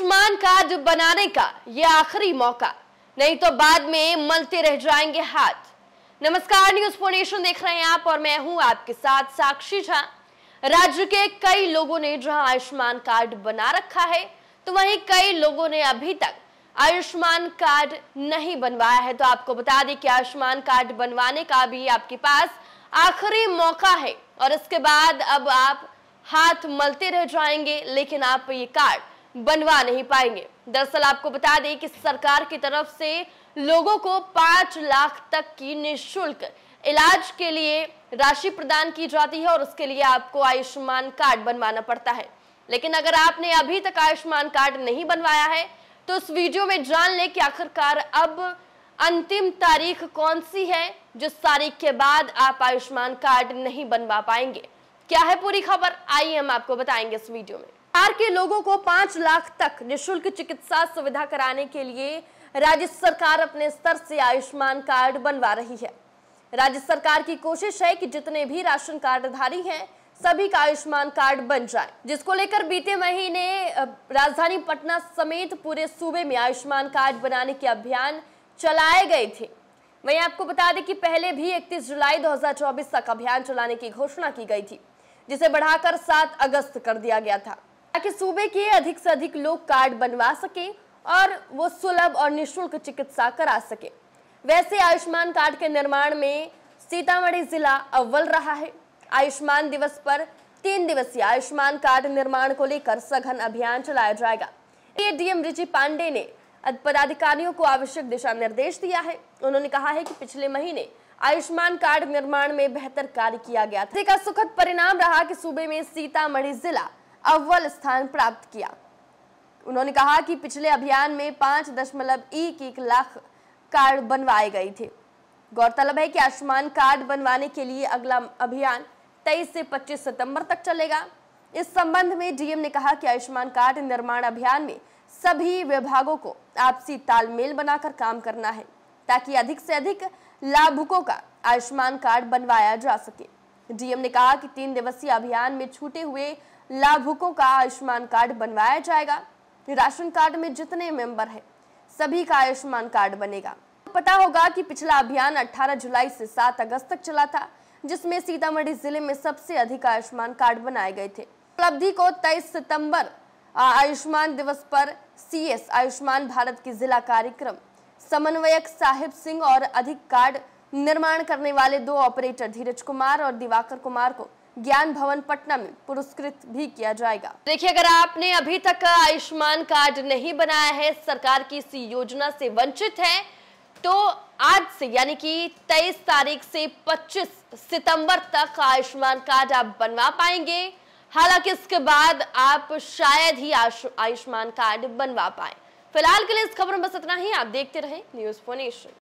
Ayushman card बनाने का ये आखिरी मौका नहीं तो बाद में मलते रह जाएंगे हाथ नमस्कार न्यूज फोनेशन देख रहे हैं आप और मैं हूं आपके साथ साक्षी झा राज्य के कई लोगों ने जहां आयुष्मान कार्ड बना रखा है तो वहीं कई लोगों ने अभी तक आयुष्मान कार्ड नहीं बनवाया है तो आपको बता दें कि आयुष्मान कार्ड बनवाने का भी आपके पास आखिरी मौका है और इसके बाद अब आप हाथ मलते रह जाएंगे लेकिन आप ये कार्ड बनवा नहीं पाएंगे दरअसल आपको बता दें कि सरकार की तरफ से लोगों को पांच लाख तक की निःशुल्क इलाज के लिए राशि प्रदान की जाती है और उसके लिए आपको आयुष्मान कार्ड बनवाना पड़ता है लेकिन अगर आपने अभी तक आयुष्मान कार्ड नहीं बनवाया है तो उस वीडियो में जान ले कि आखिरकार अब अंतिम तारीख कौन सी है जिस तारीख के बाद आप आयुष्मान कार्ड नहीं बनवा पाएंगे क्या है पूरी खबर आइए हम आपको बताएंगे इस वीडियो में बिहार के लोगों को पांच लाख तक निशुल्क चिकित्सा सुविधा कराने के लिए राज्य सरकार अपने स्तर से आयुष्मान कार्ड बनवा रही है राज्य सरकार की कोशिश है कि जितने भी राशन कार्डधारी हैं सभी का आयुष्मान कार्ड बन जाए जिसको लेकर बीते महीने राजधानी पटना समेत पूरे सूबे में आयुष्मान कार्ड बनाने के अभियान चलाए गए थे वहीं आपको बता दें कि पहले भी 31 जुलाई 2024 तक अभियान चलाने की घोषणा की गई थी जिसे बढ़ाकर 7 अगस्त कर दिया गया था ताकि सूबे के अधिक से अधिक लोग कार्ड बनवा सके और वो सुलभ और निशुल्क चिकित्सा करा सके वैसे आयुष्मान कार्ड के निर्माण में सीतामढ़ी जिला अव्वल रहा है आयुष्मान दिवस पर तीन दिवसीय आयुष्मान कार्ड निर्माण को लेकर सघन अभियान चलाया जाएगा डीएम रिचि पांडे ने पदाधिकारियों को आवश्यक दिशा निर्देश दिया है उन्होंने कहा है कि पिछले महीने आयुष्मान कार्ड निर्माण में बेहतर कार्य किया गया का सुखद परिणाम रहा कि सूबे में सीतामढ़ी जिला अव्वल स्थान प्राप्त किया उन्होंने कहा कि पिछले अभियान में पांच दशमलव एक एक लाख कार्ड बनवाए गए थे गौरतलब है कि आयुष्मान कार्ड बनवाने के लिए अगला अभियान 23 से 25 सितंबर तक चलेगा इस संबंध में डीएम ने कहा कि आयुष्मान कार्ड निर्माण अभियान में सभी विभागों को आपसी तालमेल बनाकर काम करना है ताकि अधिक से अधिक लाभुकों का आयुष्मान कार्ड बनवाया जा सके डीएम ने कहा कि तीन दिवसीय अभियान में छूटे हुए लाभुकों का आयुष्मान कार्ड बनवाया जाएगा राशन कार्ड में जितने मेंबर हैं सभी का आयुष्मान कार्ड बनेगा पता होगा कि पिछला अभियान 18 जुलाई से 7 अगस्त तक चला था जिसमें सीतामढ़ी जिले में सबसे अधिक आयुष्मान कार्ड बनाए गए थे उपलब्धि को 23 सितंबर आयुष्मान दिवस पर सीएस आयुष्मान भारत की जिला कार्यक्रम समन्वयक साहिब सिंह और अधिक कार्ड निर्माण करने वाले दो ऑपरेटर धीरज कुमार और दिवाकर कुमार को ज्ञान भवन पटना में पुरस्कृत भी किया जाएगा देखिए अगर आपने अभी तक आयुष्मान कार्ड नहीं बनाया है सरकार की इस योजना से वंचित है तो आज से यानी कि 23 तारीख से 25 सितंबर तक आयुष्मान कार्ड आप बनवा पाएंगे हालांकि इसके बाद आप शायद ही आयुष्मान कार्ड बनवा पाए फिलहाल के लिए इस खबर में बस इतना ही आप देखते रहे न्यूज फोनेशन